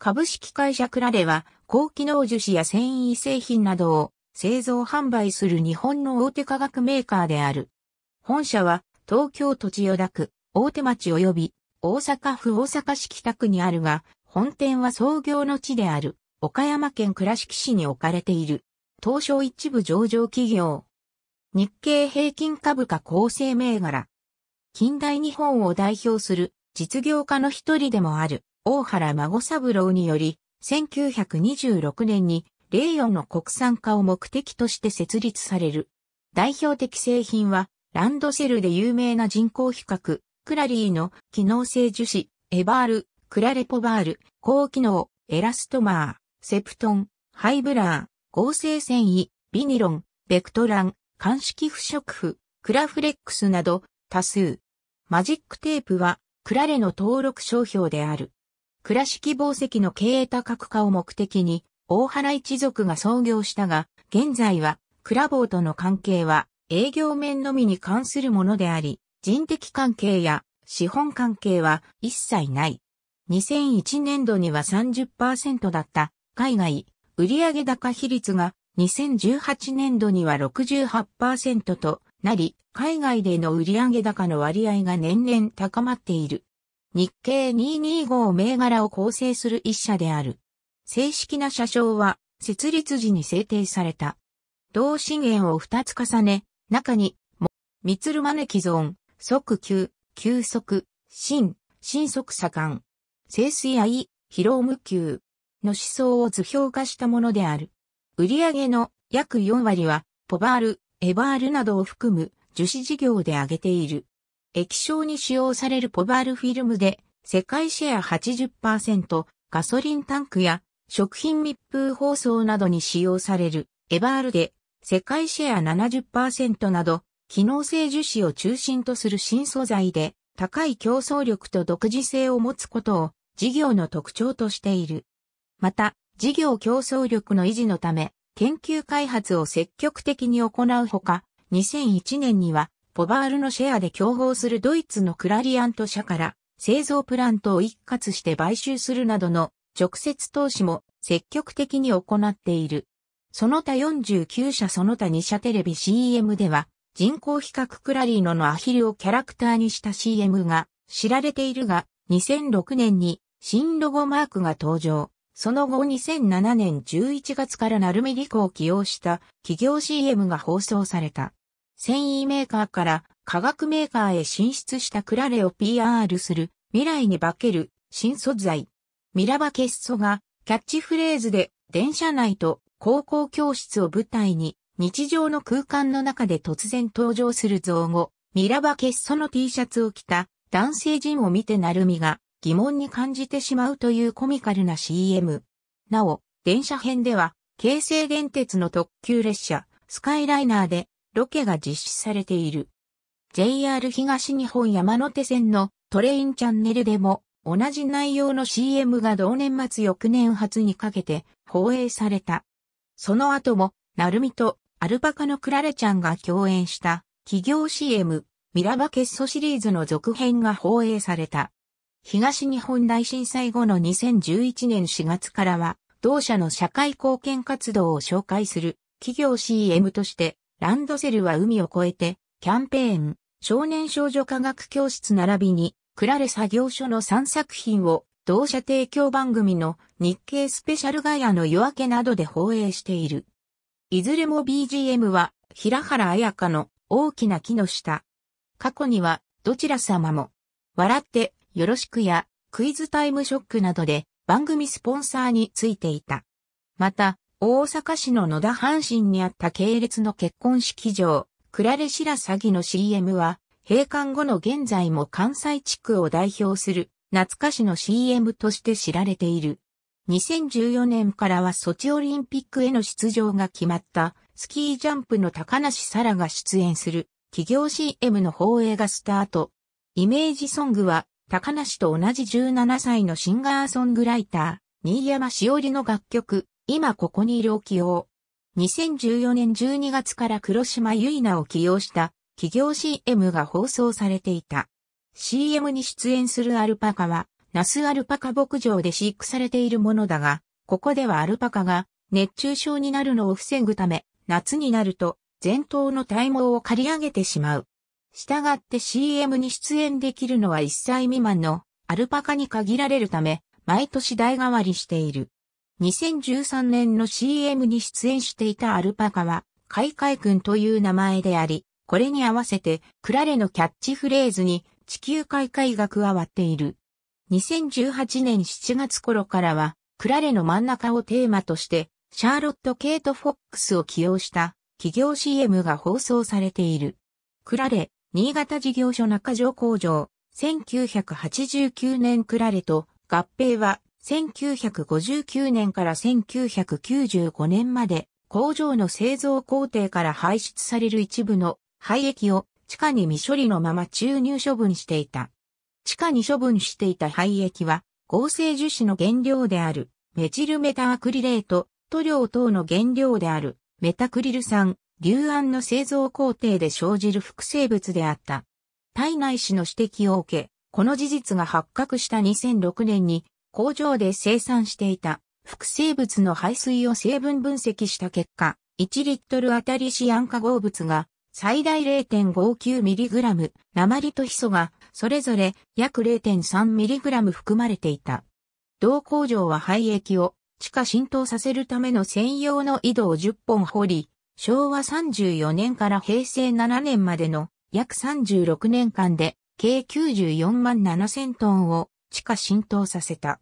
株式会社クラレは、高機能樹脂や繊維製品などを製造販売する日本の大手化学メーカーである。本社は、東京都千代田区、大手町及び、大阪府大阪市北区にあるが、本店は創業の地である、岡山県倉敷市に置かれている。東証一部上場企業。日経平均株価構成銘柄。近代日本を代表する実業家の一人でもある。大原孫三郎により、1926年に、レイヨンの国産化を目的として設立される。代表的製品は、ランドセルで有名な人工比較、クラリーの機能性樹脂、エバール、クラレポバール、高機能、エラストマー、セプトン、ハイブラー、合成繊維、ビニロン、ベクトラン、乾式不織布、クラフレックスなど多数。マジックテープは、クラレの登録商標である。倉敷紡績の経営多角化を目的に、大原一族が創業したが、現在は、倉坊との関係は、営業面のみに関するものであり、人的関係や資本関係は一切ない。2001年度には30%だった海外売上高比率が2018年度には68%となり、海外での売上高の割合が年々高まっている。日経225銘柄を構成する一社である。正式な社章は設立時に制定された。同資源を二つ重ね、中に、も、三つルマ存、即休、休息、新、新即左官、清水愛、疲労無休の思想を図表化したものである。売上の約4割は、ポバール、エバールなどを含む樹脂事業で挙げている。液晶に使用されるポバールフィルムで、世界シェア80%、ガソリンタンクや食品密封包装などに使用されるエバールで、世界シェア70%など、機能性樹脂を中心とする新素材で、高い競争力と独自性を持つことを事業の特徴としている。また、事業競争力の維持のため、研究開発を積極的に行うほか、2001年にはポバールのシェアで競合するドイツのクラリアント社から製造プラントを一括して買収するなどの直接投資も積極的に行っている。その他49社その他2社テレビ CM では人工比較クラリーノのアヒルをキャラクターにした CM が知られているが2006年に新ロゴマークが登場。その後2007年11月からナルメリコを起用した企業 CM が放送された。繊維メーカーから化学メーカーへ進出したクラレを PR する未来に化ける新素材。ミラバケッソがキャッチフレーズで電車内と高校教室を舞台に日常の空間の中で突然登場する造語、ミラバケッソの T シャツを着た男性陣を見てなるみが疑問に感じてしまうというコミカルな CM。なお、電車編では京成電鉄の特急列車スカイライナーでロケが実施されている。JR 東日本山手線のトレインチャンネルでも同じ内容の CM が同年末翌年初にかけて放映された。その後も、なるみとアルパカのクラレちゃんが共演した企業 CM ミラバケッソシリーズの続編が放映された。東日本大震災後の2011年4月からは、同社の社会貢献活動を紹介する企業 CM としてランドセルは海を越えて、キャンペーン、少年少女科学教室並びに、クラレ作業所の3作品を、同社提供番組の日経スペシャルガヤの夜明けなどで放映している。いずれも BGM は、平原綾香の大きな木の下。過去には、どちら様も、笑ってよろしくや、クイズタイムショックなどで、番組スポンサーについていた。また、大阪市の野田阪神にあった系列の結婚式場、クラレシラサギの CM は、閉館後の現在も関西地区を代表する懐かしの CM として知られている。2014年からはソチオリンピックへの出場が決まったスキージャンプの高梨沙羅が出演する企業 CM の放映がスタート。イメージソングは高梨と同じ17歳のシンガーソングライター、新山しおりの楽曲、今ここにいるを起用。2014年12月から黒島結菜を起用した企業 CM が放送されていた。CM に出演するアルパカは、ナスアルパカ牧場で飼育されているものだが、ここではアルパカが熱中症になるのを防ぐため、夏になると前頭の体毛を刈り上げてしまう。したがって CM に出演できるのは1歳未満のアルパカに限られるため、毎年代替わりしている。2013年の CM に出演していたアルパカは、カイカイ君という名前であり、これに合わせて、クラレのキャッチフレーズに、地球カイが加わっている。2018年7月頃からは、クラレの真ん中をテーマとして、シャーロット・ケイト・フォックスを起用した企業 CM が放送されている。クラレ、新潟事業所中条工場、1989年クラレと合併は1959年から1995年まで工場の製造工程から排出される一部の廃液を地下に未処理のまま注入処分していた。地下に処分していた廃液は合成樹脂の原料であるメチルメタアクリレート、塗料等の原料であるメタクリル酸、硫胺の製造工程で生じる複生物であった。体内氏の指摘を受け、この事実が発覚した2006年に工場で生産していた複製物の排水を成分分析した結果、1リットルあたりシアン化合物が最大 0.59mg、鉛とヒ素がそれぞれ約 0.3mg 含まれていた。同工場は廃液を地下浸透させるための専用の井戸を10本掘り、昭和34年から平成7年までの約36年間で計94万7千トンを地下浸透させた。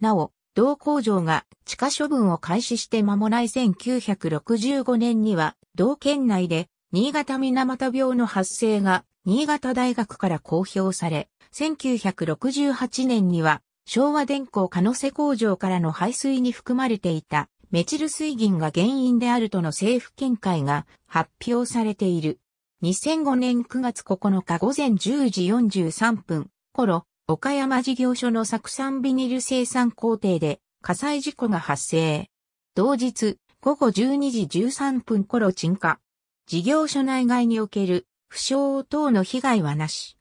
なお、同工場が地下処分を開始して間もない1965年には、同県内で新潟水俣病の発生が新潟大学から公表され、1968年には昭和電工可能瀬工場からの排水に含まれていたメチル水銀が原因であるとの政府見解が発表されている。2005年9月9日午前10時43分頃、岡山事業所の酢酸ビニル生産工程で火災事故が発生。同日午後12時13分頃鎮火。事業所内外における負傷等の被害はなし。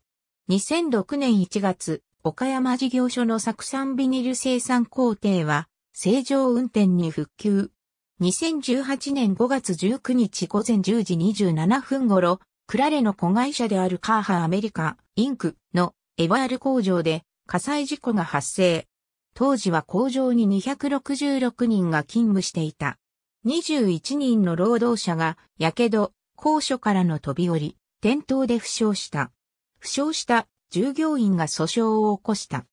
2006年1月、岡山事業所の酢酸ビニル生産工程は正常運転に復旧。2018年5月19日午前10時27分頃、クラレの子会社であるカーハーアメリカ、インクのエバール工場で火災事故が発生。当時は工場に266人が勤務していた。21人の労働者が、やけど、高所からの飛び降り、転倒で負傷した。負傷した従業員が訴訟を起こした。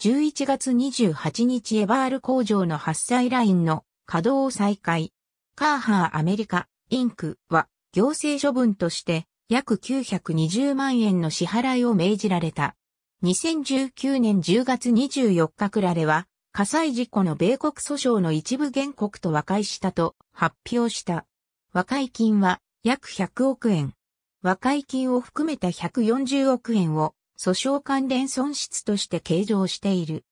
11月28日エバール工場の発災ラインの稼働を再開。カーハーアメリカ、インクは行政処分として約920万円の支払いを命じられた。2019年10月24日クラレは、火災事故の米国訴訟の一部原告と和解したと発表した。和解金は約100億円。和解金を含めた140億円を訴訟関連損失として計上している。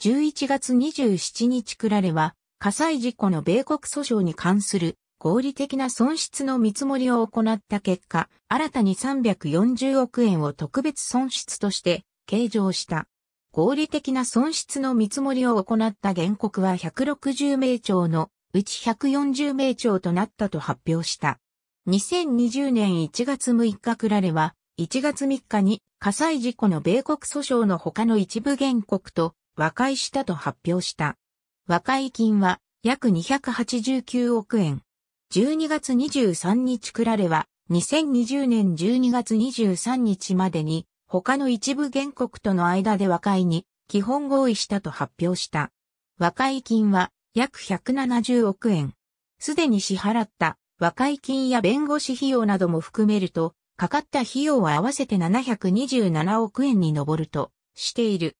11月27日クラレは、火災事故の米国訴訟に関する合理的な損失の見積もりを行った結果、新たに340億円を特別損失として計上した。合理的な損失の見積もりを行った原告は160名帳のうち140名帳となったと発表した。2020年1月6日くられは1月3日に火災事故の米国訴訟の他の一部原告と和解したと発表した。和解金は約289億円。12月23日くられは2020年12月23日までに他の一部原告との間で和解に基本合意したと発表した。和解金は約170億円。すでに支払った和解金や弁護士費用なども含めると、かかった費用は合わせて727億円に上るとしている。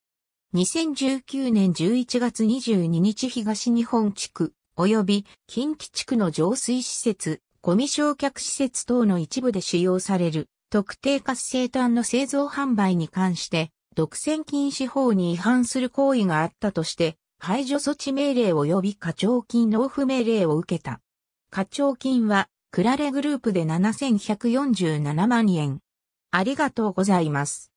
2019年11月22日東日本地区及び近畿地区の浄水施設、ゴミ焼却施設等の一部で使用される特定活性炭の製造販売に関して、独占禁止法に違反する行為があったとして、排除措置命令及び課徴金納付命令を受けた。課徴金は、クラレグループで7147万円。ありがとうございます。